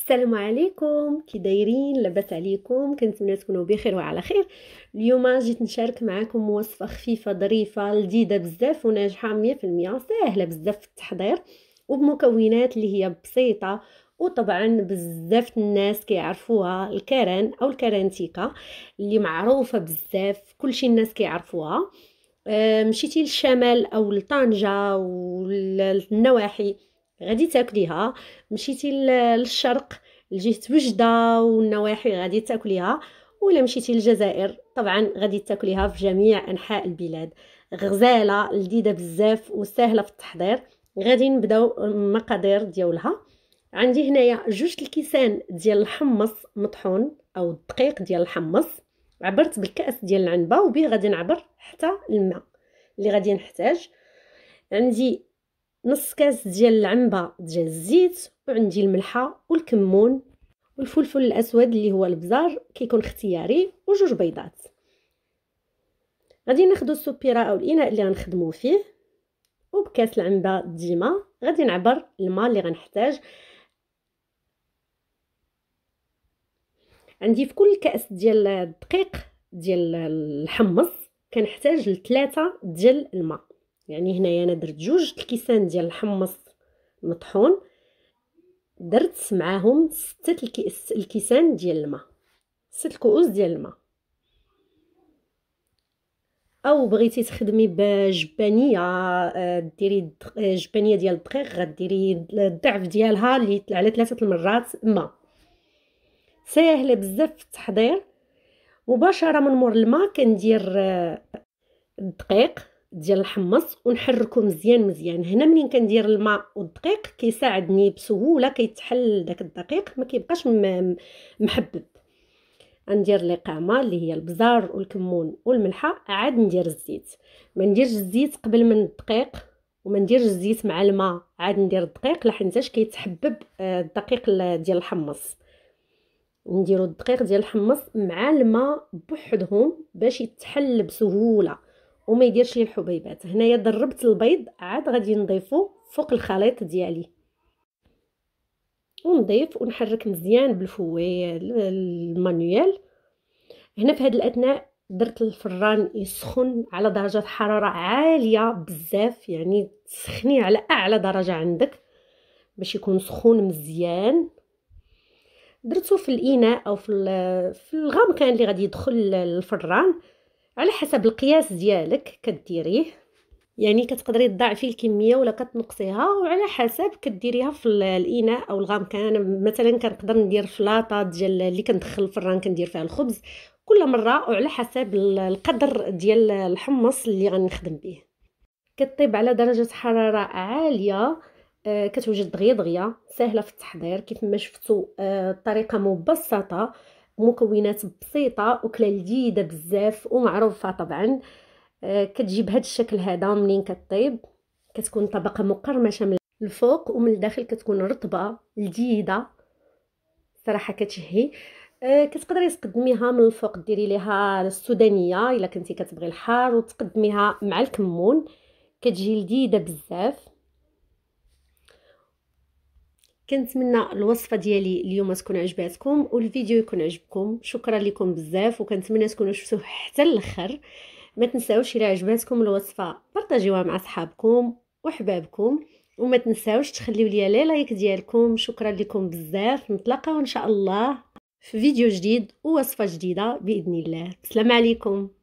السلام عليكم كي دايرين لاباس عليكم كنتمنى تكونوا بخير وعلى خير اليوم جيت نشارك معكم وصفه خفيفه ظريفه لذيذه بزاف وناجحه 100% سهله بزاف في التحضير وبمكونات اللي هي بسيطه وطبعا بزاف الناس كيعرفوها الكران او الكرانتيكا اللي معروفه بزاف كلشي الناس كيعرفوها آه، مشيتي للشمال او لطنجه والنواحي غادي تاكليها مشيتي للشرق لجهه وجده والنواحي غادي تاكليها ولا مشيتي للجزائر طبعا غادي تاكليها في جميع انحاء البلاد غزاله لذيذه بزاف وسهله في التحضير غادي نبداو المقادير ديالها عندي هنايا جوج الكيسان ديال الحمص مطحون او الدقيق ديال الحمص عبرت بالكاس ديال العنبه وبه غادي نعبر حتى الماء اللي غادي نحتاج عندي نص كاس ديال العنبه ديال الزيت وعندي الملحه والكمون والفلفل الاسود اللي هو البزار كيكون اختياري وجوج بيضات غادي ناخذ السوبيرا او الاناء اللي غنخدمو فيه وبكاس العنبه ديما غادي نعبر الماء اللي غنحتاج عندي في كل كاس ديال الدقيق ديال الحمص كنحتاج لثلاثة ديال الماء يعني هنايا انا درت جوج الكيسان ديال الحمص مطحون درت معاهم ستة الكيسان ديال الماء ست الكؤوس ديال الماء او بغيتي تخدمي بجبانيه آه، ديري آه، جبانيه ديال الدقيق غديري الضعف ديالها اللي على ثلاثه المرات ما ساهله بزاف في التحضير مباشره من مور الماء كندير آه، الدقيق ديال الحمص ونحركو مزيان مزيان هنا منين كندير الماء والدقيق كيساعدني بسهوله كيتحل داك الدقيق ما كيبقاش محبب ندير القامه اللي هي البزار والكمون والملحه عاد ندير الزيت ما نديرش الزيت قبل من الدقيق وما نديرش الزيت مع الماء عاد ندير الدقيق لحنتاش كيتحبب آه، الدقيق ديال الحمص نديرو الدقيق ديال الحمص مع الماء بوحدهم باش يتحل بسهوله وما يديرش لي الحبيبات هنايا دربت البيض عاد غادي نضيفو فوق الخليط ديالي ونضيف ونحرك مزيان بالفوايه المانيوال هنا في هذه الاثناء درت الفران يسخن على درجه حراره عاليه بزاف يعني تسخني على اعلى درجه عندك باش يكون سخون مزيان درتو في الاناء او في في الغام كان اللي غادي يدخل الفران على حسب القياس ديالك كديريه يعني كتقدري تضاعفي الكميه ولا كتنقصيها وعلى حسب كديريها في الاناء او الغامكه انا مثلا كنقدر ندير فلاطه ديال اللي كندخل الفران كندير فيها الخبز كل مره وعلى حسب القدر ديال الحمص اللي غنخدم به كطيب على درجه حراره عاليه آه، كتوجد دغيا دغيا سهله في التحضير كيف ما شفتوا الطريقه آه، مبسطه مكونات بسيطه وكله لذيذه بزاف ومعروفه طبعا آه، كتجي بهذا الشكل هذا منين كطيب كتكون طبقه مقرمشه من الفوق ومن الداخل كتكون رطبه لذيذه صراحه كتشهي آه، كتقدري تقدميها من الفوق ديري ليها السودانيه الا كنتي كتبغي الحار وتقدميها مع الكمون كتجي لذيذه بزاف كنتمنى الوصفه ديالي اليوم تكون عجباتكم والفيديو يكون عجبكم شكرا لكم بزاف وكنتمنى تكونوا شفتوه حتى الاخر ما تنساوش الا عجباتكم الوصفه بارطاجيوها مع صحابكم وحبابكم وما تنساوش تخليو ليا لي لايك ديالكم شكرا لكم بزاف نتلاقاو ان شاء الله في فيديو جديد ووصفه جديده باذن الله السلام عليكم